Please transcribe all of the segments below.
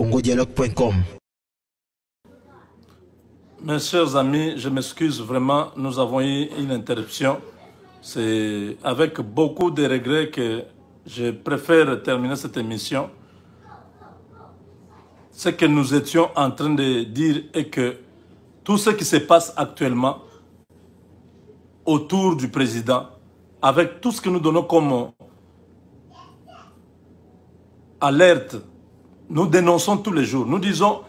congodialogue.com. Mes chers amis, je m'excuse vraiment, nous avons eu une interruption. C'est avec beaucoup de regrets que je préfère terminer cette émission. Ce que nous étions en train de dire est que tout ce qui se passe actuellement autour du président, avec tout ce que nous donnons comme alerte nous dénonçons tous les jours. Nous disons,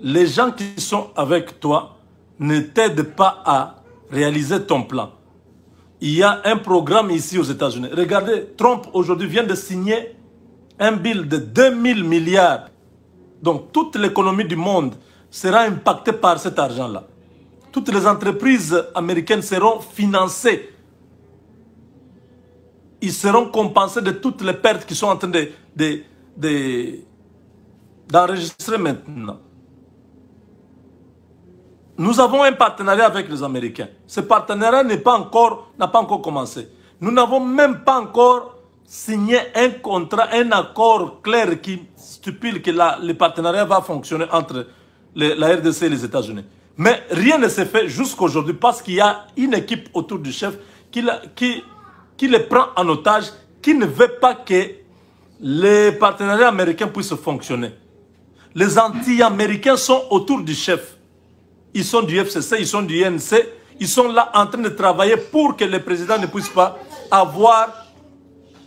les gens qui sont avec toi ne t'aident pas à réaliser ton plan. Il y a un programme ici aux États-Unis. Regardez, Trump aujourd'hui vient de signer un bill de 000 milliards. Donc toute l'économie du monde sera impactée par cet argent-là. Toutes les entreprises américaines seront financées. Ils seront compensés de toutes les pertes qui sont en train de d'enregistrer maintenant. Nous avons un partenariat avec les Américains. Ce partenariat n'a pas, encore, pas encore commencé. Nous n'avons même pas encore signé un contrat, un accord clair qui stipule que le partenariat va fonctionner entre la RDC et les États-Unis. Mais rien ne s'est fait jusqu'à aujourd'hui parce qu'il y a une équipe autour du chef qui, qui les prend en otage, qui ne veut pas que les partenariats américains puissent fonctionner. Les anti-américains sont autour du chef. Ils sont du FCC, ils sont du INC. Ils sont là en train de travailler pour que le président ne puisse pas avoir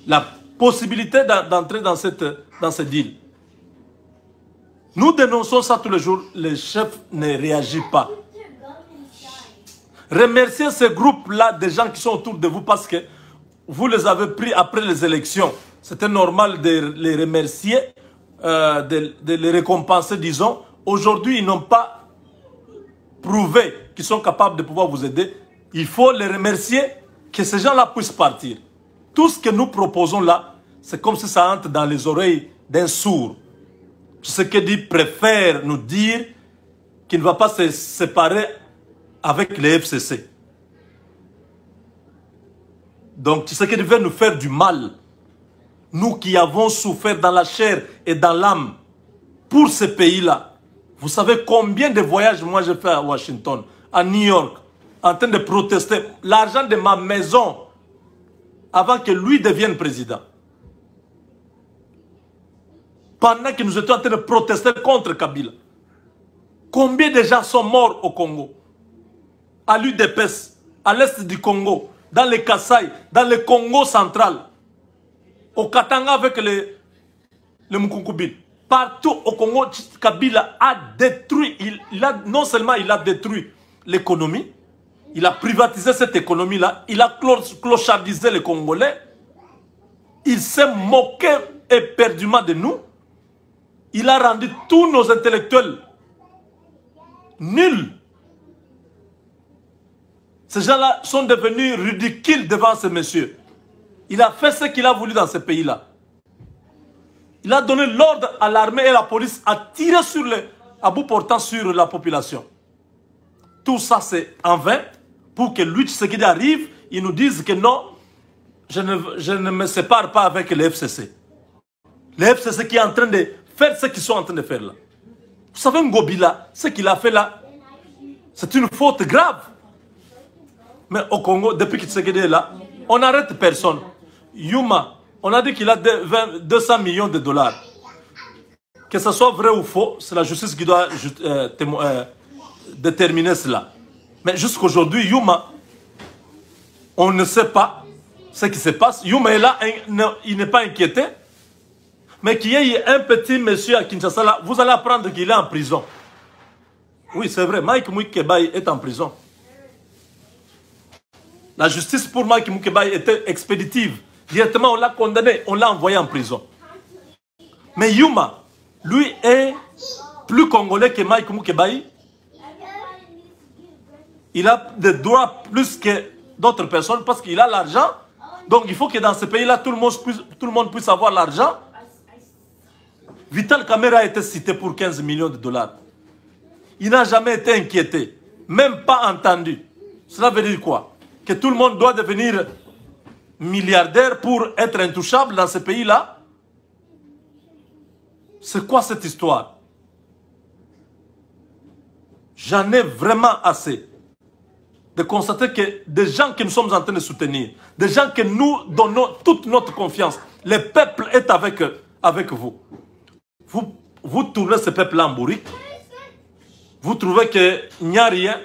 la possibilité d'entrer dans, cette, dans ce deal. Nous dénonçons ça tous les jours. Le chef ne réagit pas. Remerciez ce groupe-là des gens qui sont autour de vous parce que vous les avez pris après les élections. C'était normal de les remercier euh, de, les récompenser, disons, aujourd'hui, ils n'ont pas prouvé qu'ils sont capables de pouvoir vous aider. Il faut les remercier que ces gens-là puissent partir. Tout ce que nous proposons là, c'est comme si ça entre dans les oreilles d'un sourd. Ce que dit préfère nous dire qu'il ne va pas se séparer avec les FCC. Donc, tu sais qu'il veut nous faire du mal nous qui avons souffert dans la chair et dans l'âme pour ce pays-là, vous savez combien de voyages moi j'ai fait à Washington, à New York, en train de protester l'argent de ma maison avant que lui devienne président. Pendant que nous étions en train de protester contre Kabila. Combien de gens sont morts au Congo À l'UDPS, à l'est du Congo, dans les Kassai, dans le Congo central au Katanga avec les, les Partout au Congo, Kabila a détruit, il, non seulement il a détruit l'économie, il a privatisé cette économie-là, il a clochardisé les Congolais, il s'est moqué éperdument de nous, il a rendu tous nos intellectuels nuls. Ces gens-là sont devenus ridicules devant ces messieurs. Il a fait ce qu'il a voulu dans ce pays-là. Il a donné l'ordre à l'armée et à la police à tirer sur le à bout portant sur la population. Tout ça, c'est en vain pour que lui, ce qui arrive, ils nous disent que non, je ne, me sépare pas avec Le FCC. Les FCC qui est en train de faire ce qu'ils sont en train de faire là. Vous savez, là, ce qu'il a fait là, c'est une faute grave. Mais au Congo, depuis qu'il Tshisekedi est là, on n'arrête personne. Yuma, on a dit qu'il a 200 millions de dollars. Que ce soit vrai ou faux, c'est la justice qui doit euh, euh, déterminer cela. Mais jusqu'à aujourd'hui, Yuma, on ne sait pas ce qui se passe. Yuma est là, il n'est pas inquiété. Mais qu'il y ait un petit monsieur à Kinshasa, vous allez apprendre qu'il est en prison. Oui, c'est vrai, Mike Mouikebay est en prison. La justice pour Mike Mukebay était expéditive. Directement, on l'a condamné, on l'a envoyé en prison. Mais Yuma, lui, est plus congolais que Mike Mukebayi. Il a des droits plus que d'autres personnes parce qu'il a l'argent. Donc il faut que dans ce pays-là, tout, le monde puisse, tout le monde puisse avoir l'argent. Vital Kamera a été cité pour 15 millions de dollars. Il n'a jamais été inquiété, même pas entendu. Cela veut dire quoi Que tout le monde doit devenir milliardaire pour être intouchable dans ce pays-là C'est quoi cette histoire J'en ai vraiment assez de constater que des gens que nous sommes en train de soutenir, des gens que nous donnons toute notre confiance, le peuple est avec, avec vous. vous. Vous tournez ce peuple en bourrique, vous trouvez qu'il n'y a rien,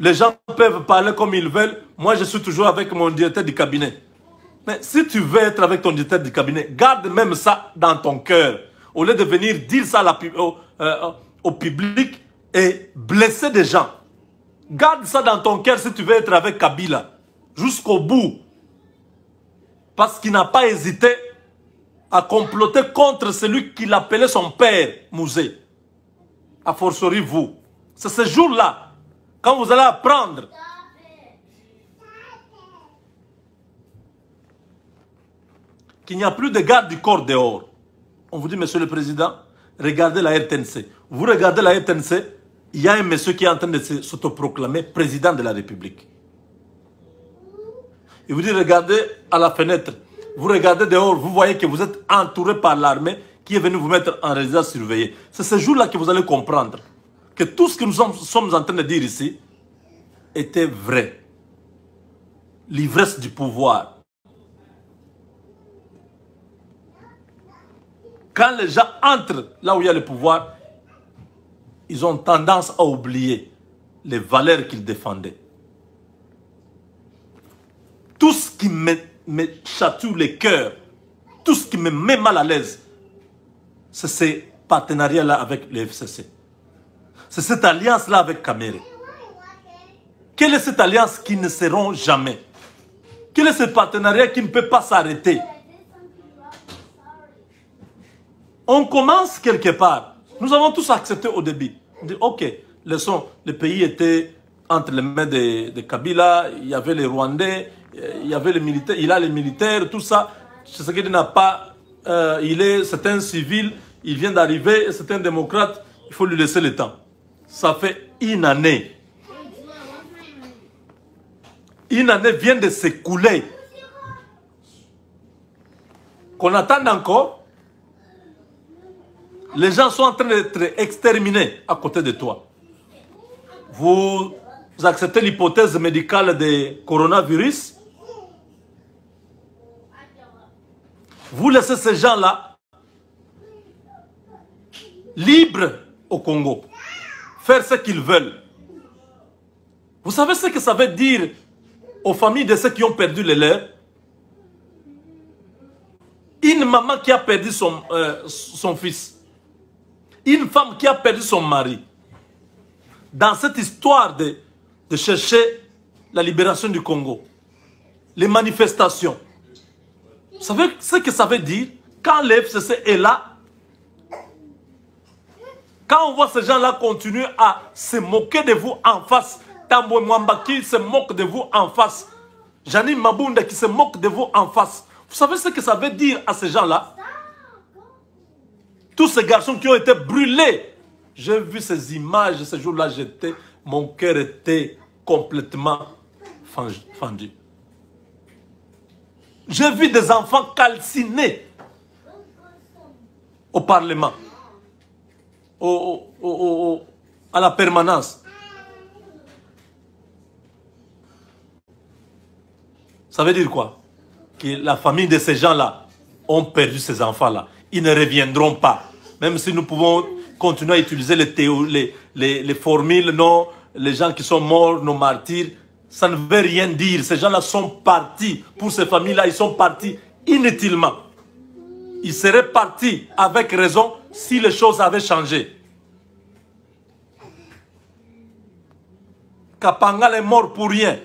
les gens peuvent parler comme ils veulent. Moi, je suis toujours avec mon directeur du cabinet. Mais si tu veux être avec ton directeur du cabinet, garde même ça dans ton cœur. Au lieu de venir dire ça la, euh, au, public et blesser des gens. Garde ça dans ton cœur si tu veux être avec Kabila. Jusqu'au bout. Parce qu'il n'a pas hésité à comploter contre celui qu'il appelait son père, Mouzé. A fortiori vous. C'est ce jour-là quand vous allez apprendre. Qu'il n'y a plus de garde du corps dehors. On vous dit, monsieur le président, regardez la RTNC. Vous regardez la RTNC, il y a un monsieur qui est en train de s'autoproclamer président de la République. Il vous dit, regardez à la fenêtre. Vous regardez dehors, vous voyez que vous êtes entouré par l'armée qui est venue vous mettre en résidence surveillée. C'est ce jour-là que vous allez comprendre que tout ce que nous sommes, en train de dire ici était vrai. L'ivresse du pouvoir. Quand les gens entrent là où il y a le pouvoir, ils ont tendance à oublier les valeurs qu'ils défendaient. Tout ce qui me, chatouille le cœur, tout ce qui me met mal à l'aise, c'est ce partenariat là avec le FCC. C'est cette alliance-là avec Kamere. Quelle est cette alliance qui ne seront jamais Quel est ce partenariat qui ne peut pas s'arrêter On commence quelque part. Nous avons tous accepté au début. Dit, ok, laissons, le pays était entre les mains de, Kabila, il y avait les Rwandais, il y avait les militaires, il a les militaires, tout ça. n'a pas, euh, il est, c'est un civil, il vient d'arriver, c'est un démocrate, il faut lui laisser le temps ça fait une année. Une année vient de s'écouler. Qu'on attend encore. Les gens sont en train d'être exterminés à côté de toi. Vous acceptez l'hypothèse médicale des coronavirus. Vous laissez ces gens-là libres au Congo faire ce qu'ils veulent. Vous savez ce que ça veut dire aux familles de ceux qui ont perdu les leurs Une maman qui a perdu son, euh, son fils, une femme qui a perdu son mari, dans cette histoire de, de chercher la libération du Congo, les manifestations, vous savez ce que ça veut dire Quand l'FCC est là, quand on voit ces gens-là continuer à se moquer de vous en face, Tamboué Mwamba se moque de vous en face, Janine Mabunda qui se moque de vous en face, vous savez ce que ça veut dire à ces gens-là Tous ces garçons qui ont été brûlés. J'ai vu ces images, ces jour là j'étais, mon cœur était complètement fendu. J'ai vu des enfants calcinés au Parlement à la permanence. Ça veut dire quoi Que la famille de ces gens-là ont perdu ces enfants-là. Ils ne reviendront pas. Même si nous pouvons continuer à utiliser les, les, les, les formules, non, les gens qui sont morts, nos martyrs, ça ne veut rien dire. Ces gens-là sont partis. Pour ces familles-là, ils sont partis inutilement. Ils seraient partis avec raison si les choses avaient changé. Kapangal est mort pour rien.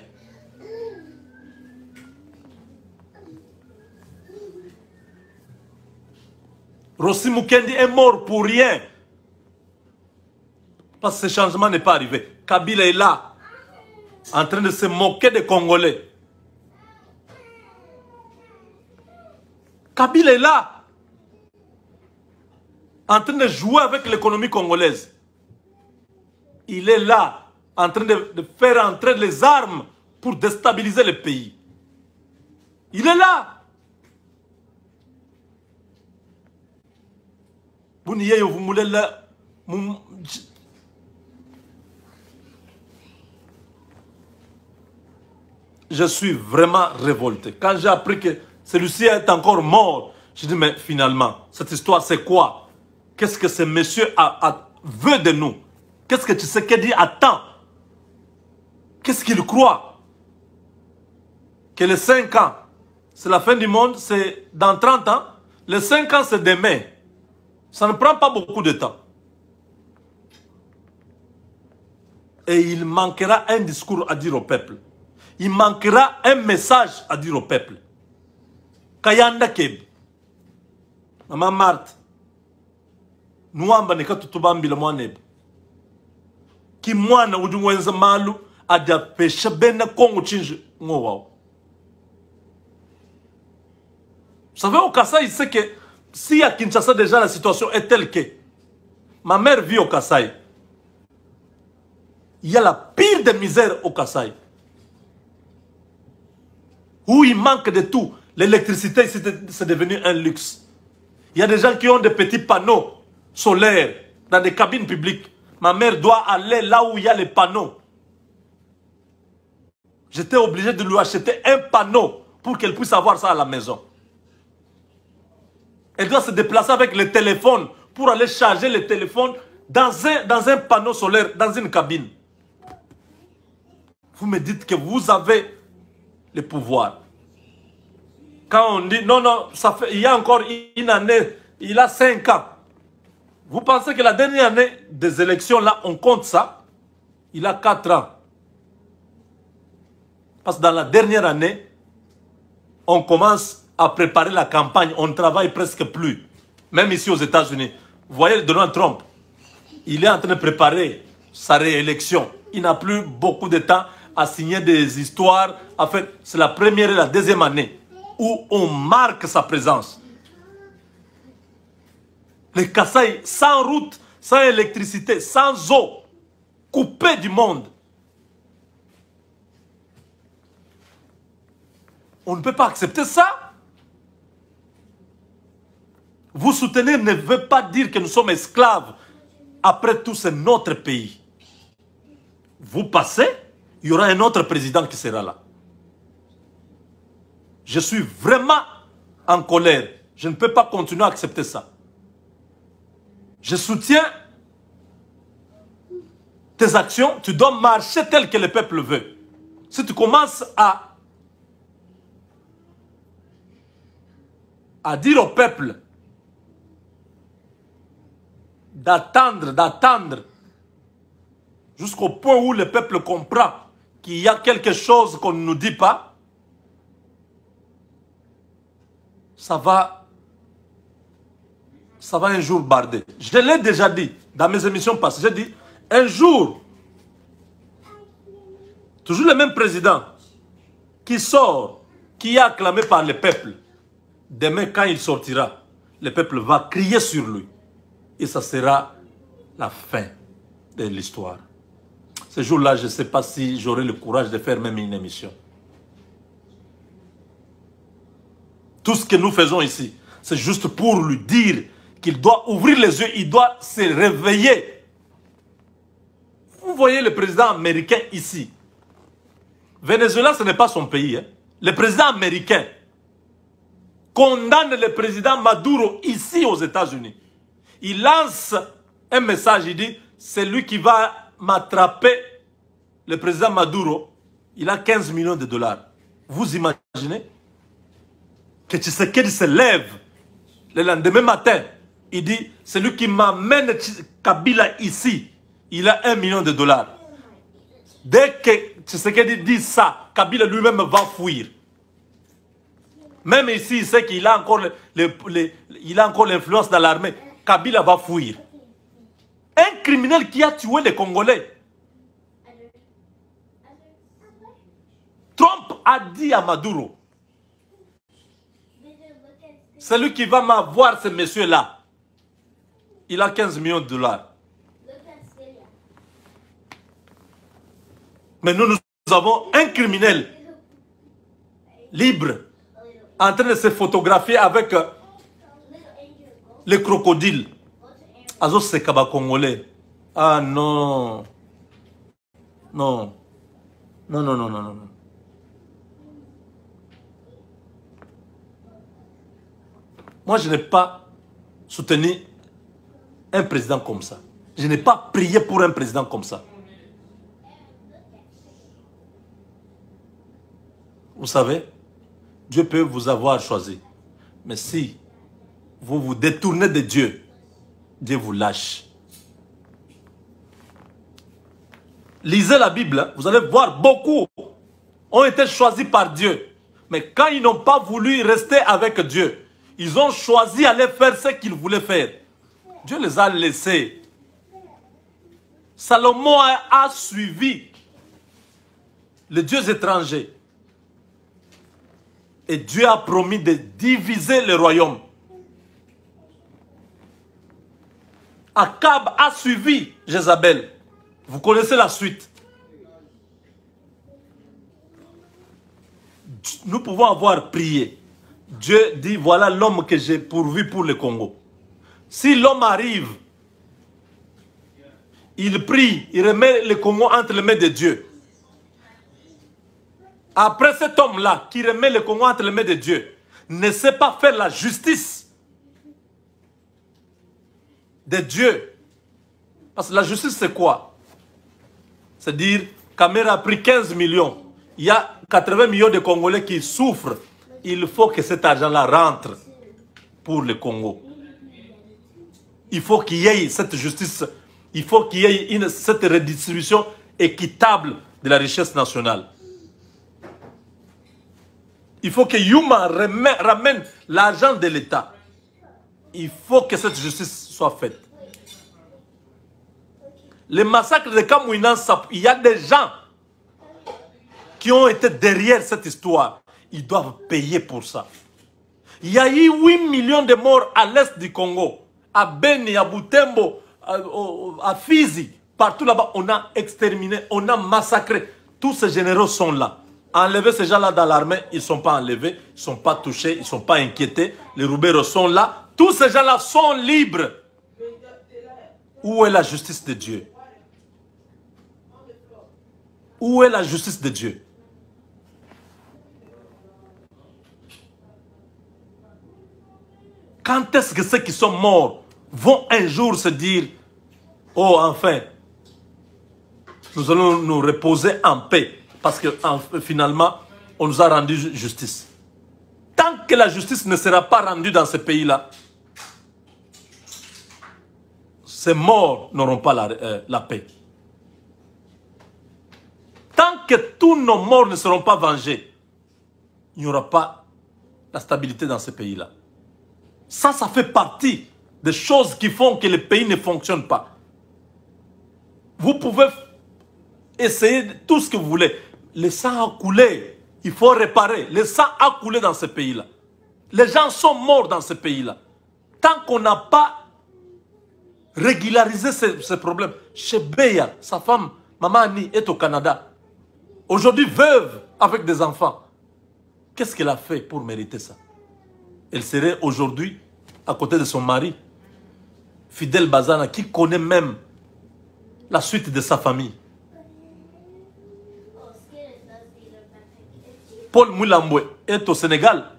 Rossi Mukendi est mort pour rien. Parce que ce changement n'est pas arrivé. Kabila est là, en train de se moquer des Congolais. Kabila est là, en train de jouer avec l'économie congolaise. Il est là, en train de, faire entrer les armes pour déstabiliser le pays. Il est là. Vous là. Je suis vraiment révolté. Quand j'ai appris que celui-ci est encore mort, je dis mais finalement, cette histoire c'est quoi Qu'est-ce que ce monsieur a, veut de nous Qu'est-ce que tu sais dit Attends Qu'est-ce qu'il croit Que les 5 ans, c'est la fin du monde, c'est dans 30 ans. Les 5 ans, c'est demain. Ça ne prend pas beaucoup de temps. Et il manquera un discours à dire au peuple. Il manquera un message à dire au peuple. Kayanda Keb. Maman Marthe. Vous ki kongo savez au Kassai c'est que si à Kinshasa déjà la situation est telle que ma mère vit au Kassai il y a la pire des misères au Kassai où il manque de tout l'électricité c'est devenu un luxe il y a des gens qui ont des petits panneaux Solaire dans des cabines publiques. Ma mère doit aller là où il y a les panneaux. J'étais obligé de lui acheter un panneau pour qu'elle puisse avoir ça à la maison. Elle doit se déplacer avec le téléphone pour aller charger le téléphone dans un, dans un panneau solaire, dans une cabine. Vous me dites que vous avez le pouvoir. Quand on dit, non, non, ça fait, il y a encore une année, il a cinq ans. Vous pensez que la dernière année des élections, là, on compte ça Il a 4 ans. Parce que dans la dernière année, on commence à préparer la campagne. On ne travaille presque plus. Même ici aux États-Unis. Vous voyez Donald Trump, il est en train de préparer sa réélection. Il n'a plus beaucoup de temps à signer des histoires. En fait, c'est la première et la deuxième année où on marque sa présence. Les Kassai, sans route, sans électricité, sans eau, coupés du monde. On ne peut pas accepter ça. Vous soutenez ne veut pas dire que nous sommes esclaves. Après tout, c'est notre pays. Vous passez, il y aura un autre président qui sera là. Je suis vraiment en colère. Je ne peux pas continuer à accepter ça. Je soutiens tes actions. Tu dois marcher tel que le peuple veut. Si tu commences à, dire au peuple d'attendre, d'attendre, jusqu'au point où le peuple comprend qu'il y a quelque chose qu'on ne nous dit pas, ça va ça va un jour barder. Je l'ai déjà dit dans mes émissions passées. J'ai dit, un jour, toujours le même président qui sort, qui est acclamé par le peuple, demain quand il sortira, le peuple va crier sur lui. Et ça sera la fin de l'histoire. Ce jour-là, je ne sais pas si j'aurai le courage de faire même une émission. Tout ce que nous faisons ici, c'est juste pour lui dire qu'il doit ouvrir les yeux, il doit se réveiller. Vous voyez le président américain ici. Venezuela, ce n'est pas son pays. Hein. Le président américain condamne le président Maduro ici aux États-Unis. Il lance un message, il dit, c'est lui qui va m'attraper, le président Maduro, il a 15 millions de dollars. Vous imaginez que qu'il se lève le lendemain matin il dit, celui qui m'amène Kabila ici, il a un million de dollars. Dès que Tshisekedi dit ça, Kabila lui-même va fuir. Même ici, il sait qu'il a encore l'influence dans l'armée. Kabila va fuir. Un criminel qui a tué les Congolais. Trump a dit à Maduro, celui qui va m'avoir ce monsieur-là, il a 15 millions de dollars. Mais nous, nous avons un criminel libre en train de se photographier avec euh, les crocodiles. Azo congolais. Ah non. Non. Non, non, non, non, non. Moi, je n'ai pas soutenu un président comme ça. Je n'ai pas prié pour un président comme ça. Vous savez, Dieu peut vous avoir choisi. Mais si vous vous détournez de Dieu, Dieu vous lâche. Lisez la Bible, hein. vous allez voir beaucoup ont été choisis par Dieu. Mais quand ils n'ont pas voulu rester avec Dieu, ils ont choisi d'aller faire ce qu'ils voulaient faire. Dieu les a laissés. Salomon a, suivi les dieux étrangers. Et Dieu a promis de diviser le royaume. Akab a suivi Jézabel. Vous connaissez la suite. Nous pouvons avoir prié. Dieu dit, voilà l'homme que j'ai pourvu pour le Congo. Si l'homme arrive, il prie, il remet le Congo entre les mains de Dieu. Après cet homme-là qui remet le Congo entre les mains de Dieu, ne sait pas faire la justice de Dieu. Parce que la justice, c'est quoi C'est dire, Caméra a pris 15 millions. Il y a 80 millions de Congolais qui souffrent. Il faut que cet argent-là rentre pour le Congo il faut qu'il y ait cette justice, il faut qu'il y ait une, cette redistribution équitable de la richesse nationale. Il faut que Yuma ramène l'argent de l'État. Il faut que cette justice soit faite. Les massacres de Kamouinansap, il y a des gens qui ont été derrière cette histoire. Ils doivent payer pour ça. Il y a eu 8 millions de morts à l'est du Congo à Beni, à Boutembo, à, Fizi, partout là-bas, on a exterminé, on a massacré. Tous ces généraux sont là. Enlever ces gens-là dans l'armée, ils ne sont pas enlevés, ils ne sont pas touchés, ils ne sont pas inquiétés. Les roubéraux sont là. Tous ces gens-là sont libres. Où est la justice de Dieu Où est la justice de Dieu Quand est-ce que ceux qui sont morts vont un jour se dire, oh enfin, nous allons nous reposer en paix, parce que finalement, on nous a rendu justice. Tant que la justice ne sera pas rendue dans ce pays-là, ces morts n'auront pas euh, la paix. Tant que tous nos morts ne seront pas vengés, il n'y aura pas la stabilité dans ce pays-là. Ça, ça fait partie des choses qui font que le pays ne fonctionne pas. Vous pouvez essayer tout ce que vous voulez. Le sang a coulé. Il faut réparer. Le sang a coulé dans ce pays-là. Les gens sont morts dans ce pays-là. Tant qu'on n'a pas régularisé ce, ce problème. Chez sa femme, Maman Annie, est au Canada. Aujourd'hui, veuve avec des enfants. Qu'est-ce qu'elle a fait pour mériter ça Elle serait aujourd'hui à côté de son mari Fidel Bazana, qui connaît même la suite de sa famille. Paul Moulamboué est au Sénégal.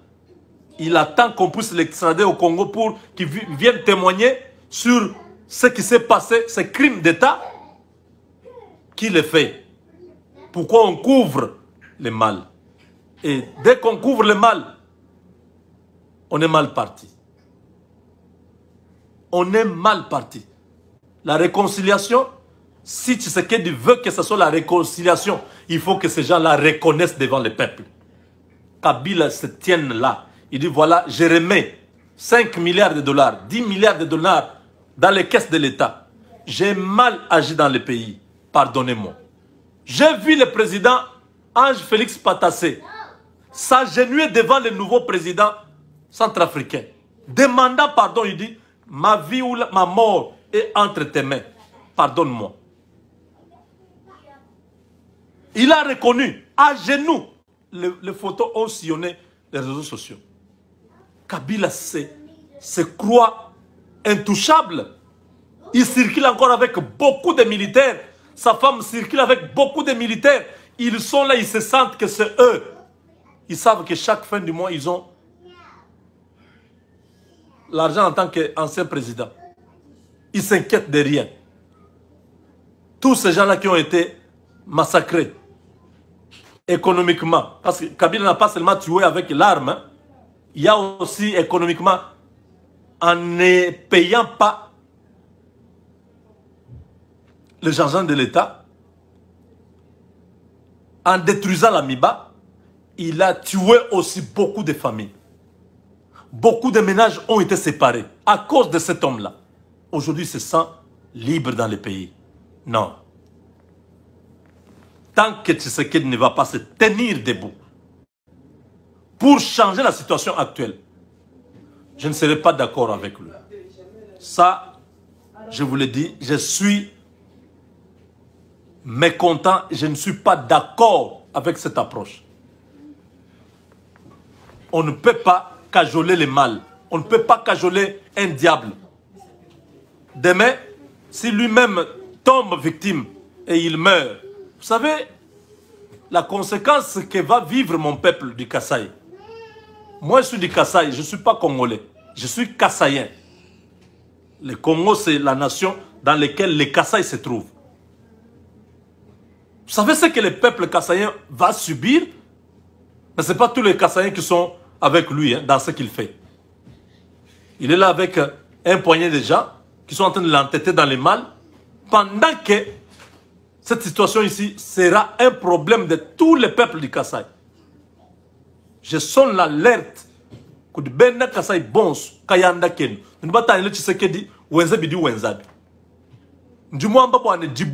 Il attend qu'on puisse l'extrader au Congo pour qu'il vienne témoigner sur ce qui s'est passé, ces crimes d'État. Qui les fait Pourquoi on couvre le mal Et dès qu'on couvre le mal, on est mal parti on est mal parti. La réconciliation, si tu veut que ce soit la réconciliation, il faut que ces gens-là reconnaissent devant le peuple. Kabila se tienne là. Il dit voilà, je remets 5 milliards de dollars, 10 milliards de dollars dans les caisses de l'État. J'ai mal agi dans le pays. Pardonnez-moi. J'ai vu le président Ange Félix Patassé s'agenouiller devant le nouveau président centrafricain. Demandant pardon, il dit ma vie ou ma mort est entre tes mains. Pardonne-moi. Il a reconnu à genoux les, photos ont sillonné réseaux sociaux. Kabila se, se croit intouchable. Il circule encore avec beaucoup de militaires. Sa femme circule avec beaucoup de militaires. Ils sont là, ils se sentent que c'est eux. Ils savent que chaque fin du mois, ils ont l'argent en tant qu'ancien président. Il s'inquiète de rien. Tous ces gens-là qui ont été massacrés économiquement, parce que Kabila n'a pas seulement tué avec l'arme, hein, il y a aussi économiquement, en ne payant pas les gens de l'État, en détruisant l'AMIBA, il a tué aussi beaucoup de familles beaucoup de ménages ont été séparés à cause de cet homme-là. Aujourd'hui, se sent libre dans le pays. Non. Tant que Tshisekedi ne va pas se tenir debout pour changer la situation actuelle, je ne serai pas d'accord avec lui. Ça, je vous le dis, je suis mécontent, je ne suis pas d'accord avec cette approche. On ne peut pas cajoler le mal. On ne peut pas cajoler un diable. Demain, si lui-même tombe victime et il meurt, vous savez, la conséquence que va vivre mon peuple du Kassai. Moi, je suis du Kassai, je ne suis pas congolais. Je suis kassaïen. Le Congo, c'est la nation dans laquelle les Kassai se trouvent. Vous savez ce que le peuple kassaïen va subir Mais ce n'est pas tous les Kassaïens qui sont avec lui hein, dans ce qu'il fait. Il est là avec euh, un poignet de gens qui sont en train de l'entêter dans les mal pendant que cette situation ici sera un problème de tous les peuples du Kassai. Je sonne l'alerte que Benna Kassai bons kayanda ken. Nous battons le Tshisekedi, Wenzabidi Wenzabi. Du moins, on ne dit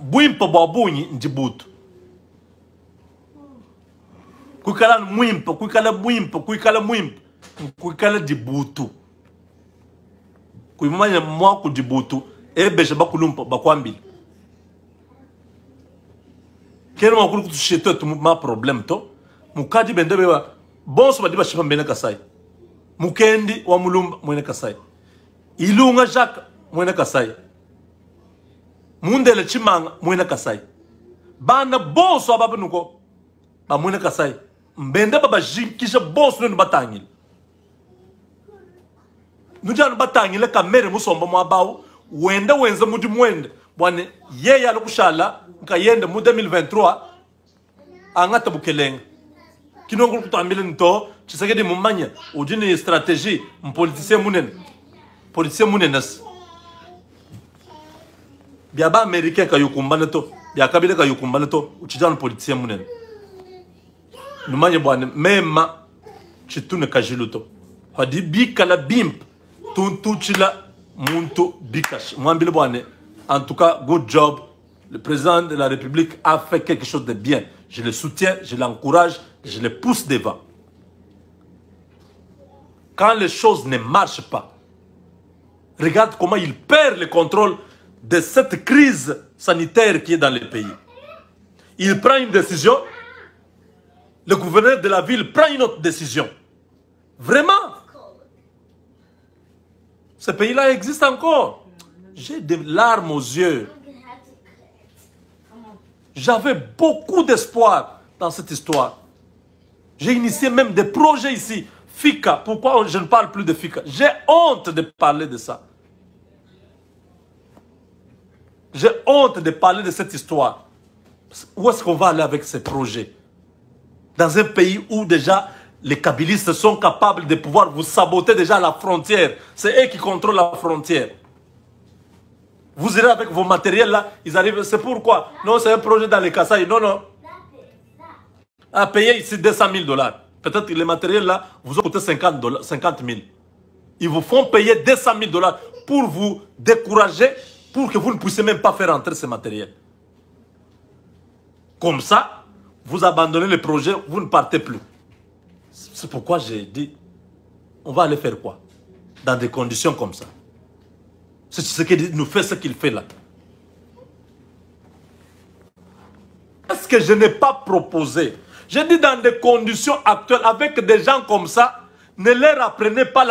bwimpo bwa bunyi ndi buto kuikala mwimpo kuikala mwimpo kuikala mwimpo kuikala dibutu kuimanya mwaku dibutu ebesha bakulumpa bakwambile kene makulu kutushete tu ma problem to mukadi bende beba bonso badi bashipa mbene kasai mukendi wa mulumba mwene kasai ilunga jaka mwene kasai mundele chimanga mwena kasai bana boso ababunuko bamwena kasai mbende babazhinkisha boso nenu batangile nunjani batangile kamere musomba mwabawu wende wenze mudi mwende bwane yeye ali kushala nkayende mu 2023 angata bukelenga kinongolo kutambile nto tshisekedi mumanya udi ni stratégie mpolitisien munene politisien munenesi bya Je kayokumbana to bya kabila kayokumbana to uchijana train munene numanye bwane mema chitune kajilu to hadi bikala bimp tuntuchila muntu bikash mwambile bwane en tout cas good job le président de la république a fait quelque chose de bien je le soutiens je l'encourage je le pousse devant quand les choses ne marchent pas regarde comment il perd le contrôle de cette crise sanitaire qui est dans le pays. Il prend une décision, le gouverneur de la ville prend une autre décision. Vraiment Ce pays-là existe encore. J'ai des larmes aux yeux. J'avais beaucoup d'espoir dans cette histoire. J'ai initié même des projets ici. FICA, pourquoi je ne parle plus de FICA J'ai honte de parler de ça. J'ai honte de parler de cette histoire. Où est-ce qu'on va aller avec ces projets Dans un pays où déjà les kabylistes sont capables de pouvoir vous saboter déjà la frontière. C'est eux qui contrôlent la frontière. Vous irez avec vos matériels là, ils arrivent. C'est pourquoi Non, c'est un projet dans les Kassai. Non, non. À payer ici 200 000 dollars. Peut-être que les matériels là vous ont coûté 50, 50 000. Ils vous font payer 200 000 dollars pour vous décourager pour que vous ne puissiez même pas faire entrer ce matériel. Comme ça, vous abandonnez le projet, vous ne partez plus. C'est pourquoi j'ai dit, on va aller faire quoi Dans des conditions comme ça. C'est ce qu'il nous fait, ce qu'il fait là. Est-ce que je n'ai pas proposé J'ai dit dans des conditions actuelles, avec des gens comme ça, ne leur apprenez pas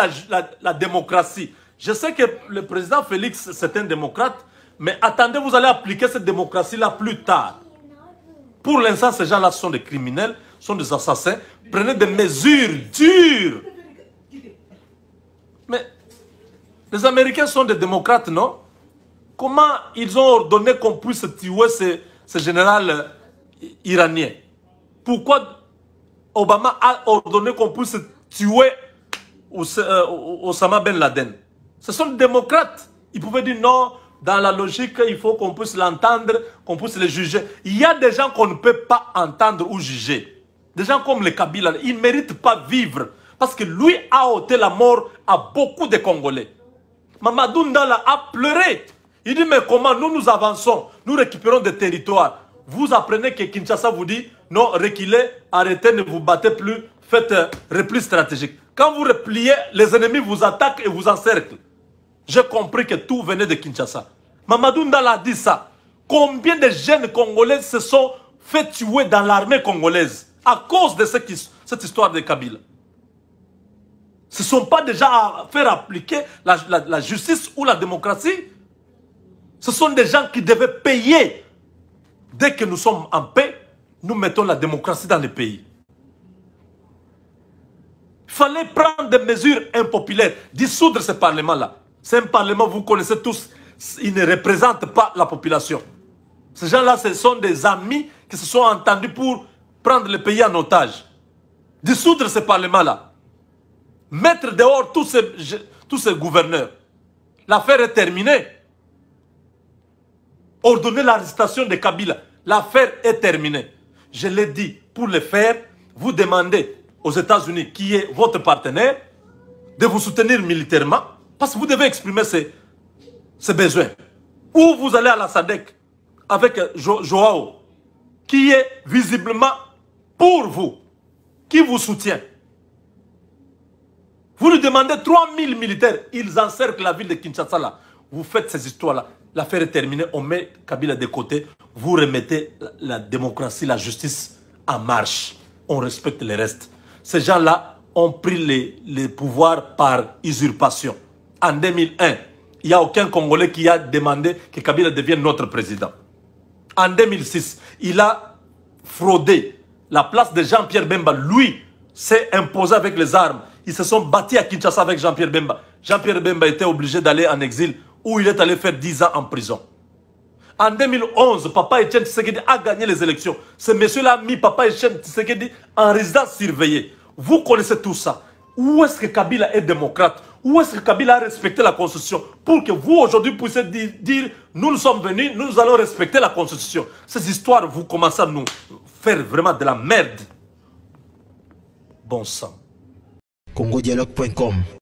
la démocratie. Je sais que le président Félix, c'est un démocrate, mais attendez, vous allez appliquer cette démocratie-là plus tard. Pour l'instant, ces gens-là sont des criminels, sont des assassins. Prenez des mesures dures. Mais les Américains sont des démocrates, non Comment ils ont ordonné qu'on puisse tuer ce, ce général euh, iranien Pourquoi Obama a ordonné qu'on puisse tuer Osama euh, Bin Laden ce sont des démocrates. Ils pouvaient dire non, dans la logique, il faut qu'on puisse l'entendre, qu'on puisse le juger. Il y a des gens qu'on ne peut pas entendre ou juger. Des gens comme le Kabila, ils ne méritent pas vivre. Parce que lui a ôté la mort à beaucoup de Congolais. Mamadou Ndala a pleuré. Il dit, mais comment nous nous avançons Nous récupérons des territoires. Vous apprenez que Kinshasa vous dit, non, reculez, arrêtez, ne vous battez plus, faites euh, repli stratégique. Quand vous repliez, les ennemis vous attaquent et vous encerclent. J'ai compris que tout venait de Kinshasa. Mamadou Ndala a dit ça. Combien de jeunes Congolais se sont fait tuer dans l'armée congolaise à cause de cette histoire de Kabila Ce ne sont pas déjà à faire appliquer la, justice ou la démocratie Ce sont des gens qui devaient payer. Dès que nous sommes en paix, nous mettons la démocratie dans le pays Il fallait prendre des mesures impopulaires, dissoudre ce parlement-là. C'est un parlement, vous connaissez tous, il ne représente pas la population. Ces gens-là, ce sont des amis qui se sont entendus pour prendre le pays en otage. Dissoudre ce parlement-là. Mettre dehors tous ces, tous ces gouverneurs. L'affaire est terminée. Ordonner l'arrestation de Kabila. L'affaire est terminée. Je l'ai dit, pour le faire, vous demandez aux États-Unis, qui est votre partenaire, de vous soutenir militairement parce que vous devez exprimer ces, besoins. Ou vous allez à la SADEC avec euh, Joao, qui est visiblement pour vous, qui vous soutient. Vous lui demandez 3000 militaires, ils encerclent la ville de Kinshasa là. Vous faites ces histoires-là. L'affaire est terminée, on met Kabila de côté, vous remettez la, démocratie, la justice en marche. On respecte les restes. Ces gens-là ont pris les, les pouvoirs par usurpation en 2001, il n'y a aucun Congolais qui a demandé que Kabila devienne notre président. En 2006, il a fraudé la place de Jean-Pierre Bemba. Lui s'est imposé avec les armes. Ils se sont battus à Kinshasa avec Jean-Pierre Bemba. Jean-Pierre Bemba était obligé d'aller en exil où il est allé faire 10 ans en prison. En 2011, Papa Etienne Tshisekedi a gagné les élections. Ce monsieur-là a mis Papa Etienne Tshisekedi en résidence surveillée. Vous connaissez tout ça. Où est-ce que Kabila est démocrate Où est-ce que Kabila a respecté la Constitution Pour que vous, aujourd'hui, puissiez dire, nous, nous sommes venus, nous allons respecter la Constitution. Ces histoires, vous commencez à nous faire vraiment de la merde. Bon sang. congodialogue.com